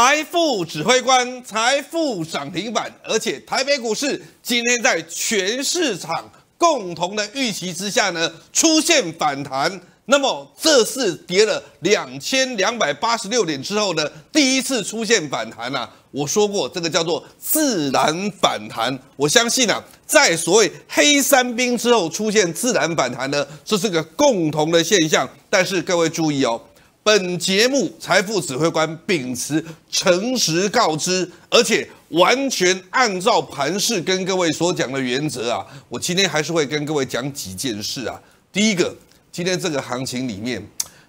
财富指挥官，财富涨停板，而且台北股市今天在全市场共同的预期之下呢，出现反弹。那么这次跌了两千两百八十六点之后呢，第一次出现反弹呐。我说过，这个叫做自然反弹。我相信啊，在所谓黑三兵之后出现自然反弹呢，这是个共同的现象。但是各位注意哦。本节目财富指挥官秉持诚实告知，而且完全按照盘势跟各位所讲的原则啊，我今天还是会跟各位讲几件事啊。第一个，今天这个行情里面，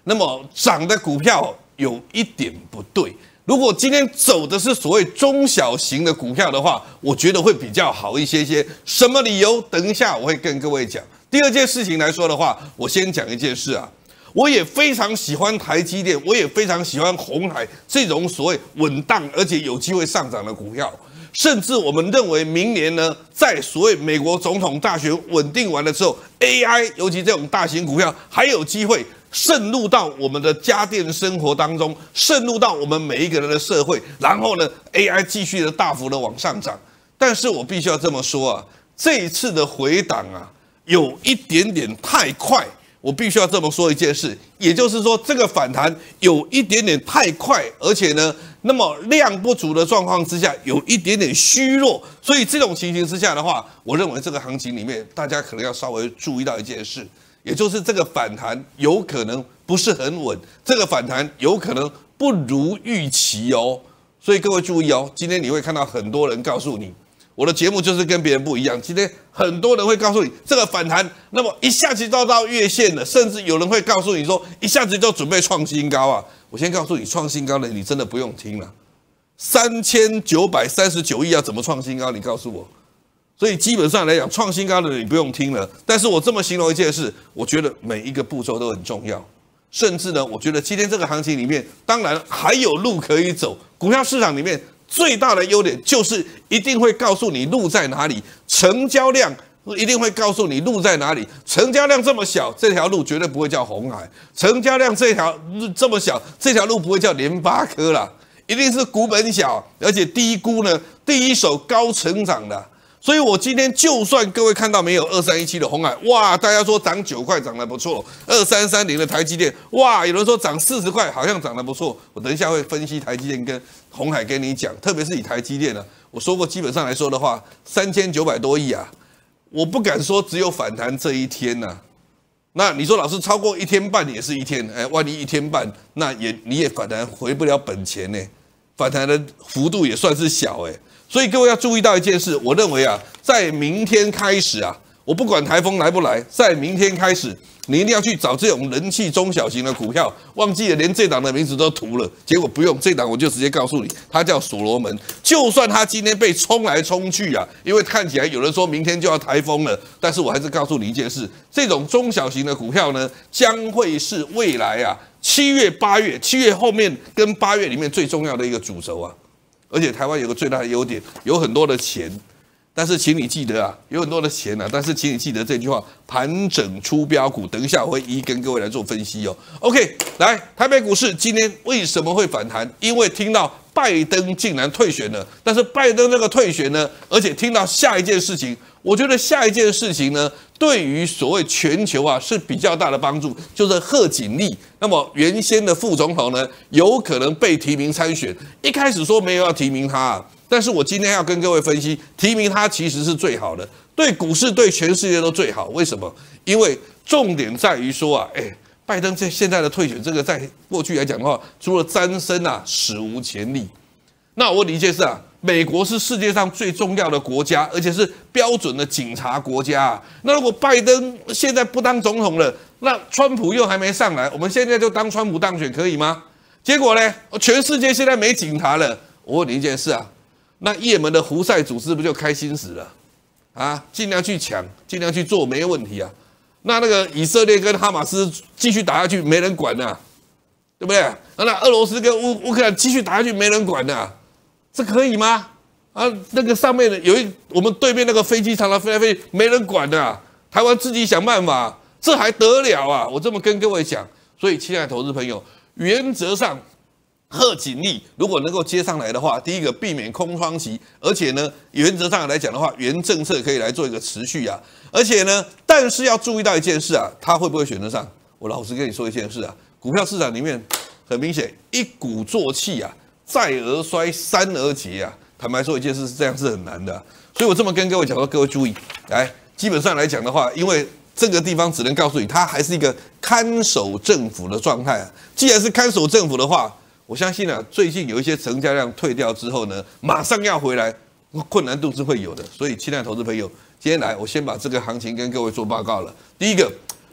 那么涨的股票有一点不对。如果今天走的是所谓中小型的股票的话，我觉得会比较好一些些。什么理由？等一下我会跟各位讲。第二件事情来说的话，我先讲一件事啊。我也非常喜欢台积电，我也非常喜欢红海这种所谓稳当而且有机会上涨的股票。甚至我们认为，明年呢，在所谓美国总统大选稳定完了之后，AI 尤其这种大型股票还有机会渗入到我们的家电生活当中，渗入到我们每一个人的社会。然后呢，AI 继续的大幅的往上涨。但是我必须要这么说啊，这一次的回档啊，有一点点太快。我必须要这么说一件事，也就是说，这个反弹有一点点太快，而且呢，那么量不足的状况之下，有一点点虚弱。所以这种情形之下的话，我认为这个行情里面，大家可能要稍微注意到一件事，也就是这个反弹有可能不是很稳，这个反弹有可能不如预期哦。所以各位注意哦，今天你会看到很多人告诉你。我的节目就是跟别人不一样。今天很多人会告诉你这个反弹，那么一下子就到月线了，甚至有人会告诉你说，一下子就准备创新高啊！我先告诉你，创新高的你真的不用听了，三千九百三十九亿要怎么创新高？你告诉我。所以基本上来讲，创新高的你不用听了。但是我这么形容一件事，我觉得每一个步骤都很重要。甚至呢，我觉得今天这个行情里面，当然还有路可以走，股票市场里面。最大的优点就是一定会告诉你路在哪里，成交量一定会告诉你路在哪里。成交量这么小，这条路绝对不会叫红海。成交量这条这么小，这条路不会叫联发科啦，一定是股本小而且低估呢，第一手高成长的。所以我今天就算各位看到没有二三一七的红海，哇，大家说涨九块涨得不错。二三三零的台积电，哇，有人说涨四十块，好像涨得不错。我等一下会分析台积电跟。红海跟你讲，特别是以台积电呢，我说过，基本上来说的话，三千九百多亿啊，我不敢说只有反弹这一天呢。那你说，老师超过一天半也是一天，哎，万一一天半，那也你也反弹回不了本钱呢，反弹的幅度也算是小哎。所以各位要注意到一件事，我认为啊，在明天开始啊，我不管台风来不来，在明天开始。你一定要去找这种人气中小型的股票，忘记了连这档的名字都涂了。结果不用这档，我就直接告诉你，它叫所罗门。就算它今天被冲来冲去啊，因为看起来有人说明天就要台风了，但是我还是告诉你一件事：这种中小型的股票呢，将会是未来啊七月、八月，七月后面跟八月里面最重要的一个主轴啊。而且台湾有个最大的优点，有很多的钱。但是，请你记得啊，有很多的钱啊，但是，请你记得这句话：盘整出标股。等一下，我会一一跟各位来做分析哦。OK，来，台北股市今天为什么会反弹？因为听到拜登竟然退选了。但是拜登这个退选呢，而且听到下一件事情，我觉得下一件事情呢，对于所谓全球啊是比较大的帮助，就是贺锦丽。那么原先的副总统呢，有可能被提名参选。一开始说没有要提名他。但是我今天要跟各位分析提名它其实是最好的，对股市、对全世界都最好。为什么？因为重点在于说啊，哎，拜登在现在的退选，这个在过去来讲的话，除了詹森啊，史无前例。那我问你一件事啊，美国是世界上最重要的国家，而且是标准的警察国家啊。那如果拜登现在不当总统了，那川普又还没上来，我们现在就当川普当选可以吗？结果呢，全世界现在没警察了。我问你一件事啊。那也门的胡塞组织不就开心死了，啊，尽量去抢，尽量去做，没问题啊。那那个以色列跟哈马斯继续打下去，没人管呐，对不对？那那俄罗斯跟乌乌克兰继续打下去，没人管呐，这可以吗？啊，那个上面的有一我们对面那个飞机场，常飞来飞，去，没人管呐。台湾自己想办法，这还得了啊！我这么跟各位讲，所以，亲爱的投资朋友，原则上。贺锦丽如果能够接上来的话，第一个避免空窗期，而且呢，原则上来讲的话，原政策可以来做一个持续啊，而且呢，但是要注意到一件事啊，他会不会选得上？我老实跟你说一件事啊，股票市场里面很明显一鼓作气啊，再而衰，三而竭啊。坦白说，一件事是这样是很难的，所以我这么跟各位讲说，各位注意，来，基本上来讲的话，因为这个地方只能告诉你，他还是一个看守政府的状态啊。既然是看守政府的话，我相信啊，最近有一些成交量退掉之后呢，马上要回来，困难度是会有的。所以，期待投资朋友今天来，我先把这个行情跟各位做报告了。第一个，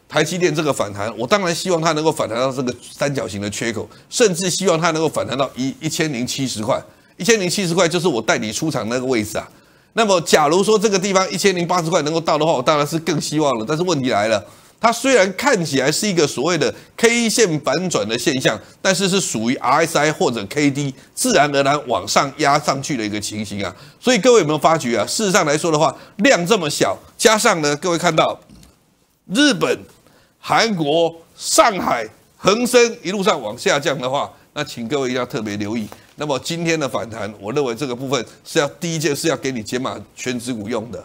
台积电这个反弹，我当然希望它能够反弹到这个三角形的缺口，甚至希望它能够反弹到一一千零七十块。一千零七十块就是我带你出场那个位置啊。那么，假如说这个地方一千零八十块能够到的话，我当然是更希望了。但是问题来了。它虽然看起来是一个所谓的 K 线反转的现象，但是是属于 RSI 或者 KD 自然而然往上压上去的一个情形啊。所以各位有没有发觉啊？事实上来说的话，量这么小，加上呢，各位看到日本、韩国、上海、恒生一路上往下降的话，那请各位要特别留意。那么今天的反弹，我认为这个部分是要第一件事要给你解码全职股用的。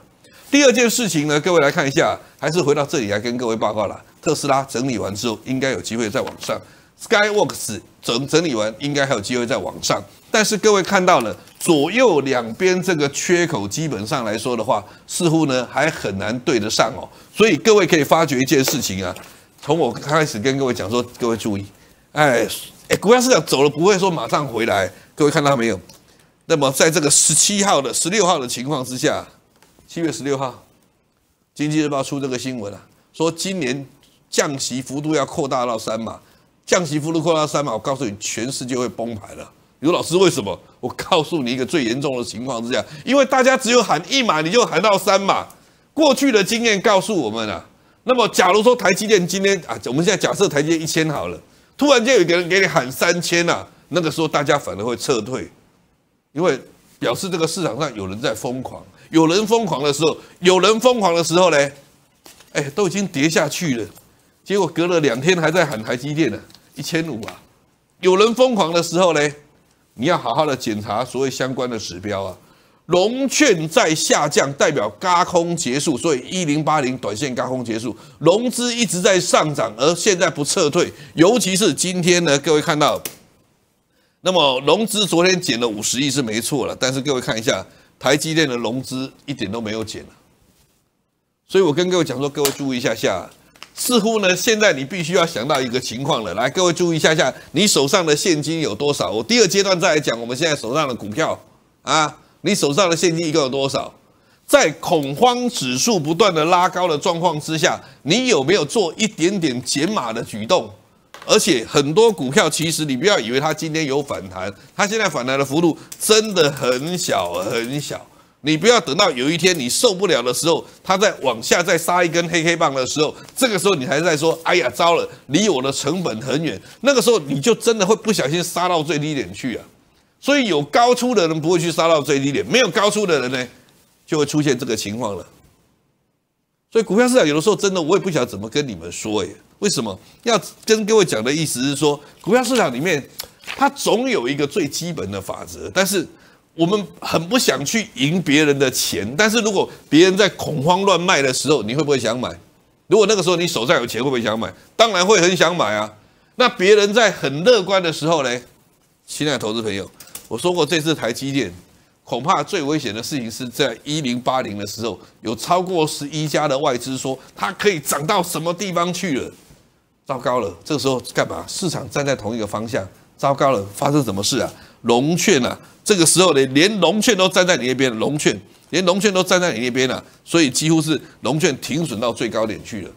第二件事情呢，各位来看一下，还是回到这里来跟各位报告了。特斯拉整理完之后，应该有机会再往上；Skyworks 整整理完，应该还有机会再往上。但是各位看到了，左右两边这个缺口，基本上来说的话，似乎呢还很难对得上哦。所以各位可以发觉一件事情啊，从我开始跟各位讲说，各位注意，哎哎，股票市场走了，不会说马上回来。各位看到没有？那么在这个十七号的十六号的情况之下。七月十六号，《经济日报》出这个新闻了，说今年降息幅度要扩大到三码，降息幅度扩大三码，我告诉你，全世界会崩盘了。你说老师为什么？我告诉你一个最严重的情况是这样：因为大家只有喊一码，你就喊到三码。过去的经验告诉我们啊，那么假如说台积电今天啊，我们现在假设台积电一千好了，突然间有一个人给你喊三千啊，那个时候大家反而会撤退，因为表示这个市场上有人在疯狂。有人疯狂的时候，有人疯狂的时候呢，哎，都已经跌下去了，结果隔了两天还在喊台积电呢，一千五啊！有人疯狂的时候呢，你要好好的检查所谓相关的指标啊，融券在下降，代表嘎空结束，所以一零八零短线嘎空结束，融资一直在上涨，而现在不撤退，尤其是今天呢，各位看到，那么融资昨天减了五十亿是没错了，但是各位看一下。台积电的融资一点都没有减所以我跟各位讲说，各位注意一下下，似乎呢，现在你必须要想到一个情况了。来，各位注意一下下，你手上的现金有多少？我第二阶段再来讲，我们现在手上的股票啊，你手上的现金一共有多少？在恐慌指数不断的拉高的状况之下，你有没有做一点点减码的举动？而且很多股票，其实你不要以为它今天有反弹，它现在反弹的幅度真的很小很小。你不要等到有一天你受不了的时候，它再往下再杀一根黑黑棒的时候，这个时候你还在说“哎呀糟了，离我的成本很远”，那个时候你就真的会不小心杀到最低点去啊。所以有高出的人不会去杀到最低点，没有高出的人呢，就会出现这个情况了。所以股票市场有的时候真的，我也不晓得怎么跟你们说耶。为什么要跟各位讲的意思是说，股票市场里面，它总有一个最基本的法则。但是我们很不想去赢别人的钱。但是如果别人在恐慌乱卖的时候，你会不会想买？如果那个时候你手上有钱，会不会想买？当然会很想买啊。那别人在很乐观的时候呢？亲爱的投资朋友，我说过，这次台积电恐怕最危险的事情是在一零八零的时候，有超过十一家的外资说它可以涨到什么地方去了。糟糕了，这个时候干嘛？市场站在同一个方向。糟糕了，发生什么事啊？龙券啊，这个时候呢，连龙券都站在你那边。龙券连龙券都站在你那边了，所以几乎是龙券停损到最高点去了。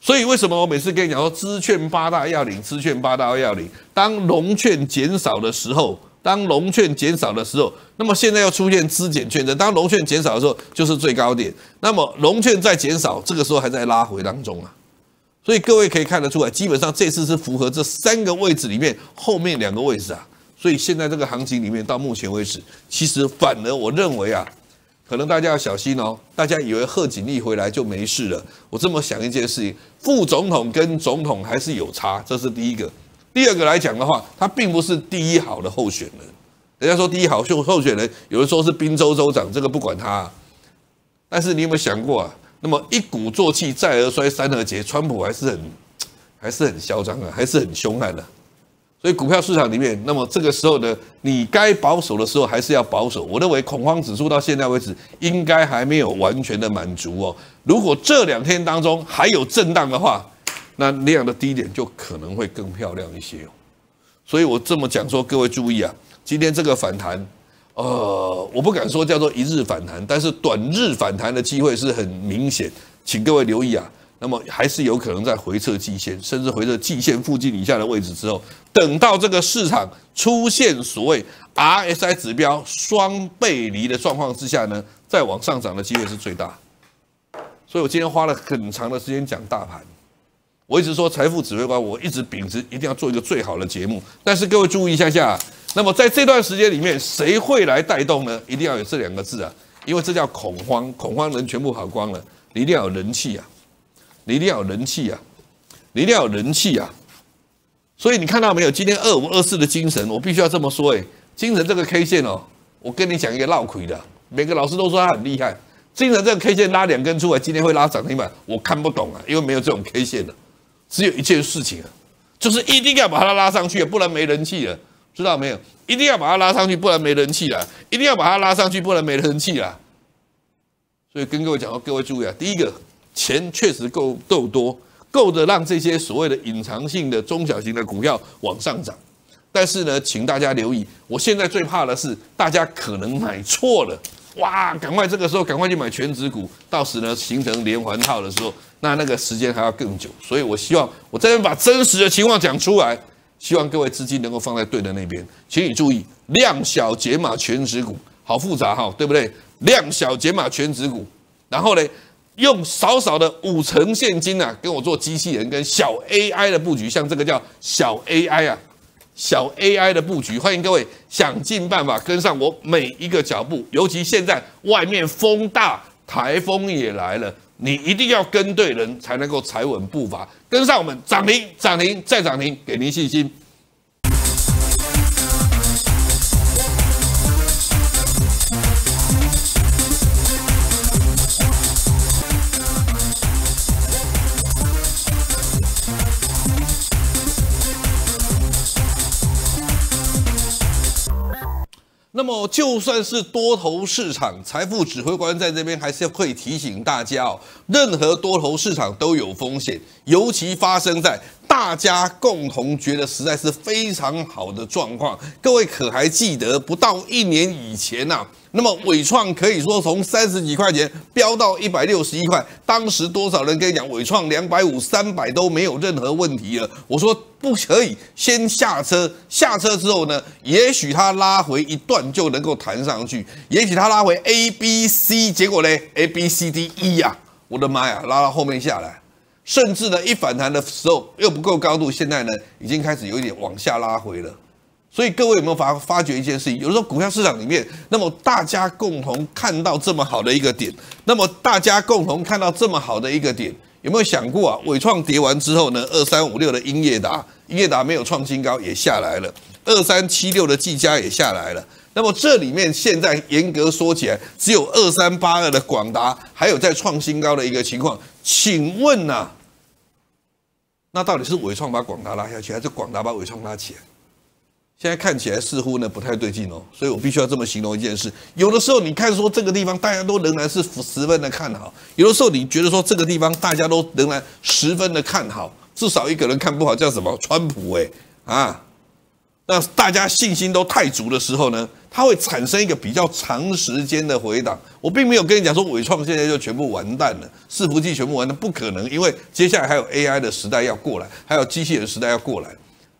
所以为什么我每次跟你讲说资券八大要领，资券八大要领。当龙券减少的时候，当龙券减少的时候，那么现在要出现资减券的。当龙券减少的时候，就是最高点。那么龙券在减少，这个时候还在拉回当中啊。所以各位可以看得出来，基本上这次是符合这三个位置里面后面两个位置啊。所以现在这个行情里面，到目前为止，其实反而我认为啊，可能大家要小心哦。大家以为贺锦丽回来就没事了，我这么想一件事情：副总统跟总统还是有差，这是第一个。第二个来讲的话，他并不是第一好的候选人。人家说第一好候候选人，有的说是宾州州长，这个不管他。但是你有没有想过啊？那么一鼓作气，再而衰，三而竭。川普还是很，还是很嚣张啊，还是很凶悍的。所以股票市场里面，那么这个时候呢，你该保守的时候还是要保守。我认为恐慌指数到现在为止应该还没有完全的满足哦。如果这两天当中还有震荡的话，那那样的低点就可能会更漂亮一些哦。所以我这么讲说，各位注意啊，今天这个反弹。呃，我不敢说叫做一日反弹，但是短日反弹的机会是很明显，请各位留意啊。那么还是有可能在回撤季线，甚至回撤季线附近以下的位置之后，等到这个市场出现所谓 R S I 指标双背离的状况之下呢，再往上涨的机会是最大。所以我今天花了很长的时间讲大盘，我一直说财富指挥官，我一直秉持一定要做一个最好的节目，但是各位注意一下下。那么在这段时间里面，谁会来带动呢？一定要有这两个字啊，因为这叫恐慌，恐慌人全部跑光了，你一定要有人气啊，你一定要有人气啊，你一定要有人气啊。所以你看到没有？今天二五二四的精神，我必须要这么说，诶，精神这个 K 线哦，我跟你讲一个闹亏的，每个老师都说他很厉害，精神这个 K 线拉两根出来，今天会拉涨停板，我看不懂啊，因为没有这种 K 线的，只有一件事情，啊，就是一定要把它拉上去，不然没人气了。知道没有？一定要把它拉上去，不然没人气啦！一定要把它拉上去，不然没人气啦！所以跟各位讲，各位注意啊！第一个，钱确实够够多，够的让这些所谓的隐藏性的中小型的股票往上涨。但是呢，请大家留意，我现在最怕的是大家可能买错了。哇，赶快这个时候赶快去买全职股，到时呢形成连环套的时候，那那个时间还要更久。所以我希望我这边把真实的情况讲出来。希望各位资金能够放在对的那边，请你注意量小解码全指股，好复杂哈，对不对？量小解码全指股，然后呢，用少少的五成现金啊，跟我做机器人跟小 AI 的布局，像这个叫小 AI 啊，小 AI 的布局，欢迎各位想尽办法跟上我每一个脚步，尤其现在外面风大。台风也来了，你一定要跟对人才能够踩稳步伐，跟上我们涨停、涨停再涨停，给您信心。就算是多头市场，财富指挥官在这边还是会提醒大家哦。任何多头市场都有风险，尤其发生在大家共同觉得实在是非常好的状况。各位可还记得不到一年以前呢？那么伟创可以说从三十几块钱飙到一百六十一块，当时多少人跟你讲伟创两百五、三百都没有任何问题了？我说不可以，先下车。下车之后呢，也许它拉回一段就能够弹上去，也许它拉回 A、B、C，结果嘞 A、B、C、D、E 呀，我的妈呀，拉到后面下来，甚至呢一反弹的时候又不够高度，现在呢已经开始有一点往下拉回了。所以各位有没有发发觉一件事情？有时候股票市场里面，那么大家共同看到这么好的一个点，那么大家共同看到这么好的一个点，有没有想过啊？伟创跌完之后呢，二三五六的英业达，英业达没有创新高也下来了，二三七六的技嘉也下来了。那么这里面现在严格说起来，只有二三八二的广达还有在创新高的一个情况。请问呐，那到底是伟创把广达拉下去，还是广达把伟创拉起来？现在看起来似乎呢不太对劲哦，所以我必须要这么形容一件事。有的时候你看说这个地方大家都仍然是十分的看好，有的时候你觉得说这个地方大家都仍然十分的看好，至少一个人看不好叫什么川普哎啊，那大家信心都太足的时候呢，它会产生一个比较长时间的回档。我并没有跟你讲说伟创现在就全部完蛋了，伺服器全部完蛋不可能，因为接下来还有 AI 的时代要过来，还有机器人时代要过来。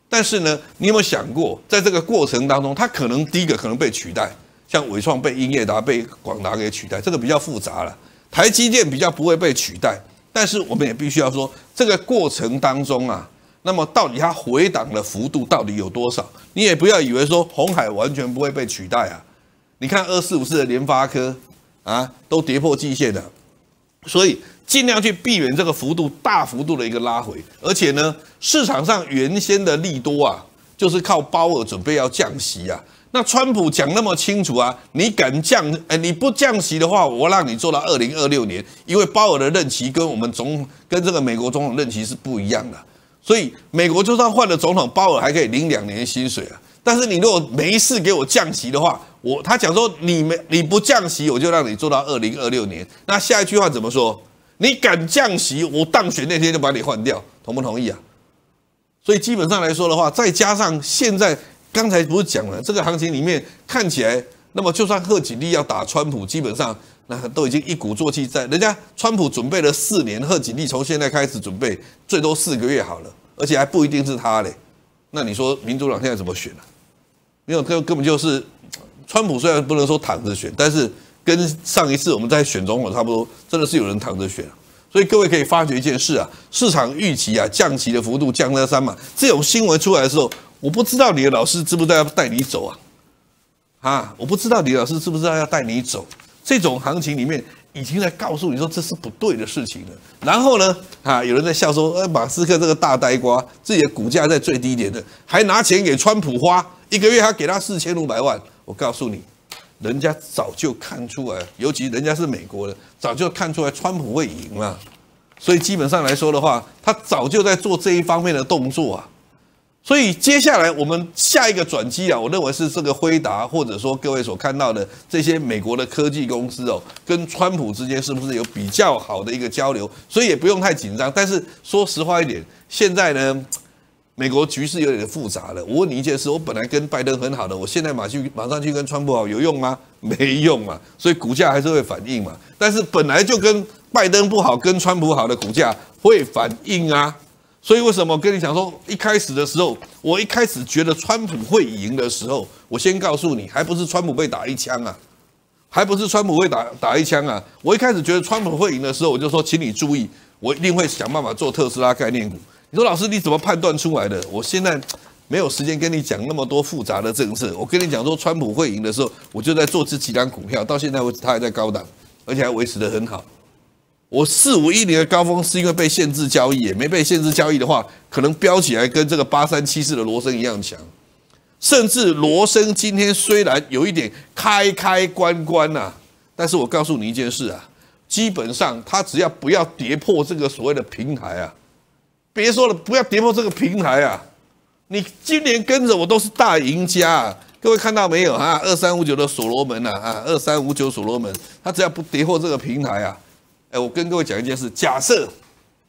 但是呢，你有没有想过，在这个过程当中，它可能第一个可能被取代，像伟创被英业达、被广达给取代，这个比较复杂了。台积电比较不会被取代，但是我们也必须要说，这个过程当中啊，那么到底它回档的幅度到底有多少？你也不要以为说红海完全不会被取代啊，你看二四五四的联发科啊，都跌破季线了。所以尽量去避免这个幅度大幅度的一个拉回，而且呢，市场上原先的利多啊，就是靠鲍尔准备要降息啊。那川普讲那么清楚啊，你敢降？哎，你不降息的话，我让你做到二零二六年，因为鲍尔的任期跟我们总跟这个美国总统任期是不一样的。所以美国就算换了总统，鲍尔还可以领两年薪水啊。但是你如果没事给我降息的话，我他讲说，你们你不降息，我就让你做到二零二六年。那下一句话怎么说？你敢降息，我当选那天就把你换掉，同不同意啊？所以基本上来说的话，再加上现在刚才不是讲了，这个行情里面看起来，那么就算贺锦丽要打川普，基本上那都已经一鼓作气在人家川普准备了四年，贺锦丽从现在开始准备最多四个月好了，而且还不一定是他嘞。那你说民主党现在怎么选呢？没有根根本就是。川普虽然不能说躺着选，但是跟上一次我们在选总统差不多，真的是有人躺着选。所以各位可以发觉一件事啊，市场预期啊降息的幅度降了三码。这种新闻出来的时候，我不知道你的老师知不知道要带你走啊？啊，我不知道李老师知不知道要带你走。这种行情里面已经在告诉你说这是不对的事情了。然后呢，啊，有人在笑说，呃，马斯克这个大呆瓜，自己的股价在最低点的，还拿钱给川普花，一个月他给他四千五百万。我告诉你，人家早就看出来，尤其人家是美国的，早就看出来川普会赢了，所以基本上来说的话，他早就在做这一方面的动作啊。所以接下来我们下一个转机啊，我认为是这个辉达，或者说各位所看到的这些美国的科技公司哦，跟川普之间是不是有比较好的一个交流？所以也不用太紧张。但是说实话一点，现在呢。美国局势有点复杂了。我问你一件事，我本来跟拜登很好的，我现在马去马上去跟川普好有用吗？没用嘛，所以股价还是会反应嘛。但是本来就跟拜登不好、跟川普好的股价会反应啊。所以为什么跟你讲说，一开始的时候，我一开始觉得川普会赢的时候，我先告诉你，还不是川普被打一枪啊，还不是川普会打打一枪啊。我一开始觉得川普会赢的时候，我就说，请你注意，我一定会想办法做特斯拉概念股。你说老师你怎么判断出来的？我现在没有时间跟你讲那么多复杂的政策。我跟你讲说，川普会赢的时候，我就在做这几张股票，到现在为止它还在高档，而且还维持的很好。我四五一年的高峰是因为被限制交易，也没被限制交易的话，可能飙起来跟这个八三七四的罗生一样强。甚至罗生今天虽然有一点开开关关呐，但是我告诉你一件事啊，基本上他只要不要跌破这个所谓的平台啊。别说了，不要跌破这个平台啊！你今年跟着我都是大赢家，各位看到没有啊？二三五九的所罗门呐啊，二三五九所罗门，他只要不跌破这个平台啊，哎，我跟各位讲一件事，假设，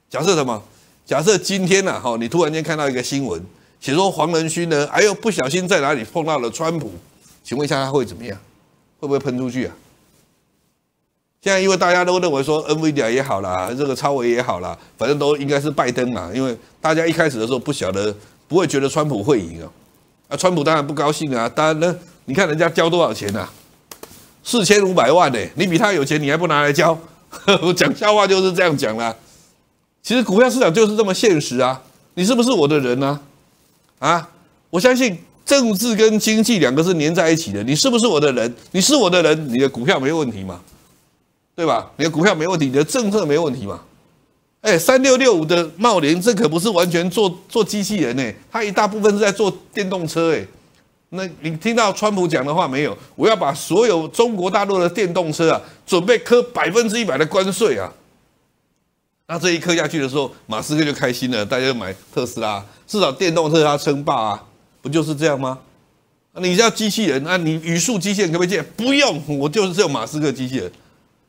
假设什么？假设今天呢，哈，你突然间看到一个新闻，写说黄仁勋呢，哎呦，不小心在哪里碰到了川普，请问一下他会怎么样？会不会喷出去啊？现在因为大家都认为说 NVIDIA 也好啦，这个超威也好啦，反正都应该是拜登嘛。因为大家一开始的时候不晓得，不会觉得川普会赢哦。啊，川普当然不高兴啊。当然呢，你看人家交多少钱呐？四千五百万呢。你比他有钱，你还不拿来交？我 讲笑话就是这样讲啦。其实股票市场就是这么现实啊。你是不是我的人呢？啊，我相信政治跟经济两个是连在一起的。你是不是我的人？你是我的人，你的股票没问题嘛。对吧？你的股票没问题，你的政策没问题嘛？哎，三六六五的茂林，这可不是完全做做机器人呢，它一大部分是在做电动车哎。那你听到川普讲的话没有？我要把所有中国大陆的电动车啊，准备科百分之一百的关税啊。那这一刻下去的时候，马斯克就开心了，大家买特斯拉，至少电动车斯称霸啊，不就是这样吗？你叫机器人，那你语速机械可不可以借？不用，我就是只有马斯克机器人。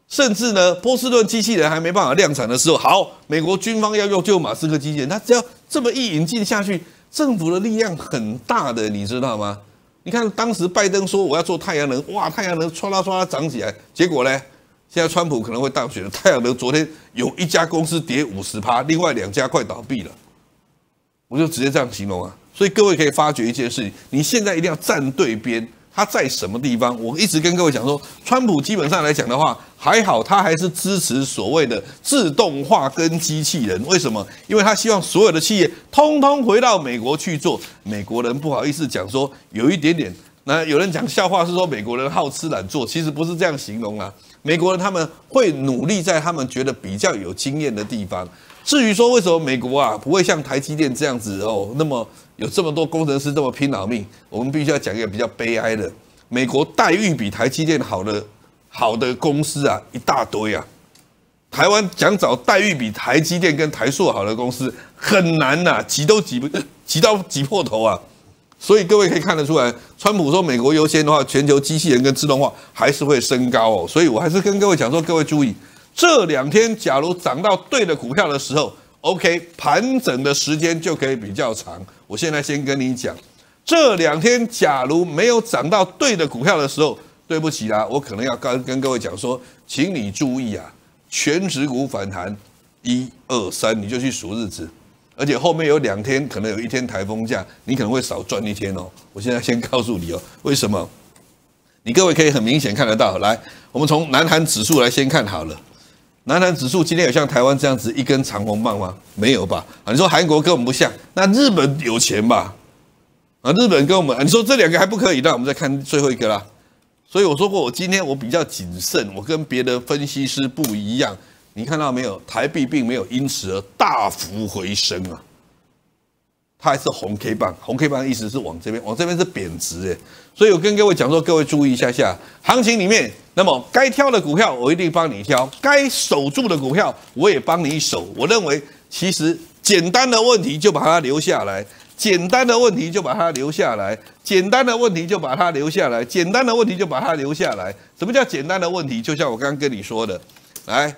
甚至呢，波士顿机器人还没办法量产的时候，好，美国军方要用旧马斯克机器人，他只要这么一引进下去，政府的力量很大的，你知道吗？你看当时拜登说我要做太阳能，哇，太阳能唰啦唰啦涨起来，结果呢，现在川普可能会大选，太阳能昨天有一家公司跌五十趴，另外两家快倒闭了，我就直接这样形容啊。所以各位可以发觉一件事情，你现在一定要站对边，他在什么地方？我一直跟各位讲说，川普基本上来讲的话。还好，他还是支持所谓的自动化跟机器人。为什么？因为他希望所有的企业通通回到美国去做。美国人不好意思讲说有一点点，那有人讲笑话是说美国人好吃懒做，其实不是这样形容啊。美国人他们会努力在他们觉得比较有经验的地方。至于说为什么美国啊不会像台积电这样子哦，那么有这么多工程师这么拼老命，我们必须要讲一个比较悲哀的，美国待遇比台积电好的。好的公司啊，一大堆啊！台湾想找待遇比台积电跟台塑好的公司很难呐，挤都 挤不，挤到挤破头啊！所以各位可以看得出来，川普说美国优先的话，全球机器人跟自动化还是会升高哦。所以我还是跟各位讲说，各位注意，这两天假如涨到对的股票的时候，OK，盘整的时间就可以比较长。我现在先跟你讲，这两天假如没有涨到对的股票的时候。对不起啦，我可能要跟跟各位讲说，请你注意啊，全职股反弹一二三，你就去数日子，而且后面有两天，可能有一天台风假，你可能会少赚一天哦。我现在先告诉你哦，为什么？你各位可以很明显看得到，来，我们从南韩指数来先看好了。南韩指数今天有像台湾这样子一根长红棒吗？没有吧？啊，你说韩国跟我们不像，那日本有钱吧？啊，日本跟我们，你说这两个还不可以，那我们再看最后一个啦。所以我说过，我今天我比较谨慎，我跟别的分析师不一样。你看到没有？台币并没有因此而大幅回升啊，它还是红 K 棒。红 K 棒意思是往这边，往这边是贬值诶。所以我跟各位讲说，各位注意一下下，行情里面，那么该挑的股票我一定帮你挑，该守住的股票我也帮你守。我认为其实简单的问题就把它留下来。简单的问题就把它留下来，简单的问题就把它留下来，简单的问题就把它留下来。什么叫简单的问题？就像我刚刚跟你说的，来，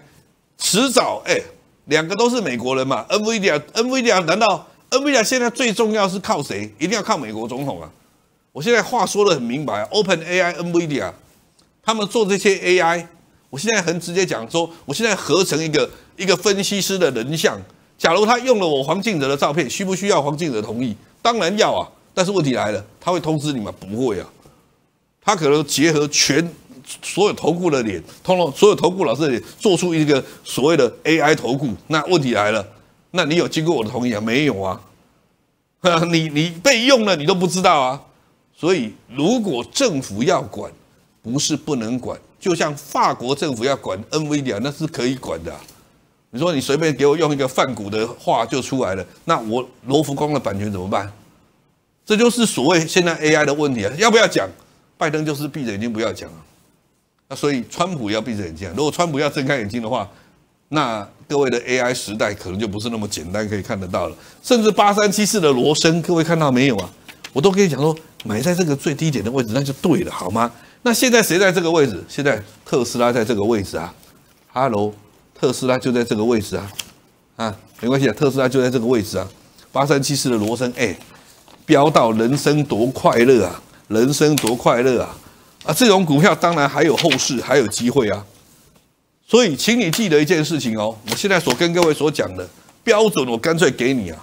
迟早哎，两个都是美国人嘛，NVIDIA，NVIDIA 难道 NVIDIA 现在最重要是靠谁？一定要靠美国总统啊！我现在话说的很明白，Open AI，NVIDIA，他们做这些 AI，我现在很直接讲说，我现在合成一个一个分析师的人像。假如他用了我黄敬哲的照片，需不需要黄敬哲同意？当然要啊。但是问题来了，他会通知你吗？不会啊。他可能结合全所有投顾的脸，通过所有投顾老师的脸，做出一个所谓的 AI 投顾。那问题来了，那你有经过我的同意啊？没有啊。你你被用了，你都不知道啊。所以如果政府要管，不是不能管。就像法国政府要管 NVIDIA，那是可以管的。你说你随便给我用一个泛古的话就出来了，那我罗浮宫的版权怎么办？这就是所谓现在 AI 的问题啊！要不要讲？拜登就是闭着眼睛不要讲啊。那所以川普要闭着眼睛。如果川普要睁开眼睛的话，那各位的 AI 时代可能就不是那么简单可以看得到了。甚至八三七四的罗森，各位看到没有啊？我都跟你讲说，买在这个最低点的位置那就对了，好吗？那现在谁在这个位置？现在特斯拉在这个位置啊。Hello。特斯拉就在这个位置啊，啊，没关系啊，特斯拉就在这个位置啊。八三七四的罗森，哎，飙到人生多快乐啊，人生多快乐啊！啊，这种股票当然还有后市，还有机会啊。所以，请你记得一件事情哦，我现在所跟各位所讲的标准，我干脆给你啊，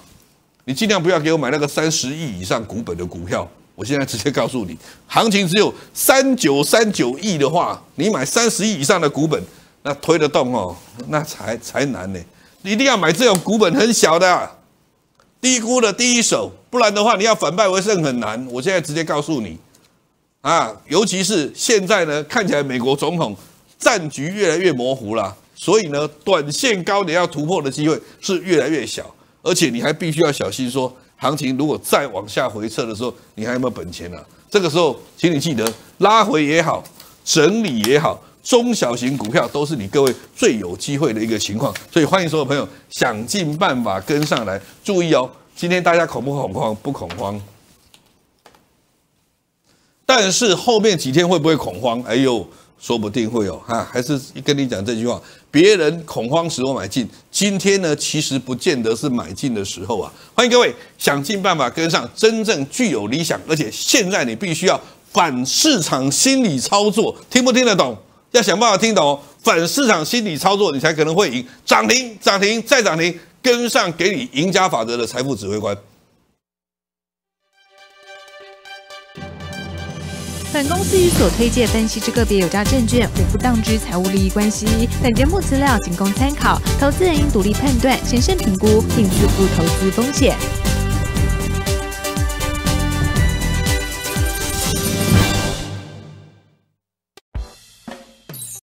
你尽量不要给我买那个三十亿以上股本的股票。我现在直接告诉你，行情只有三九三九亿的话，你买三十亿以上的股本。那推得动哦，那才才难呢，一定要买这种股本很小的，低估的第一手，不然的话你要反败为胜很难。我现在直接告诉你，啊，尤其是现在呢，看起来美国总统战局越来越模糊了，所以呢，短线高点要突破的机会是越来越小，而且你还必须要小心说，行情如果再往下回撤的时候，你还有没有本钱啊？这个时候，请你记得拉回也好，整理也好。中小型股票都是你各位最有机会的一个情况，所以欢迎所有朋友想尽办法跟上来。注意哦，今天大家恐不恐慌？不恐慌。但是后面几天会不会恐慌？哎呦，说不定会有哈，还是跟你讲这句话：别人恐慌时候买进。今天呢，其实不见得是买进的时候啊。欢迎各位想尽办法跟上，真正具有理想，而且现在你必须要反市场心理操作，听不听得懂？要想办法听懂反市场心理操作，你才可能会赢。涨停，涨停，再涨停，跟上，给你赢家法则的财富指挥官。本公司与所推介分析之个别有价证券无不当之财务利益关系。本节目资料仅供参考，投资人应独立判断，审慎评估，并自负投资风险。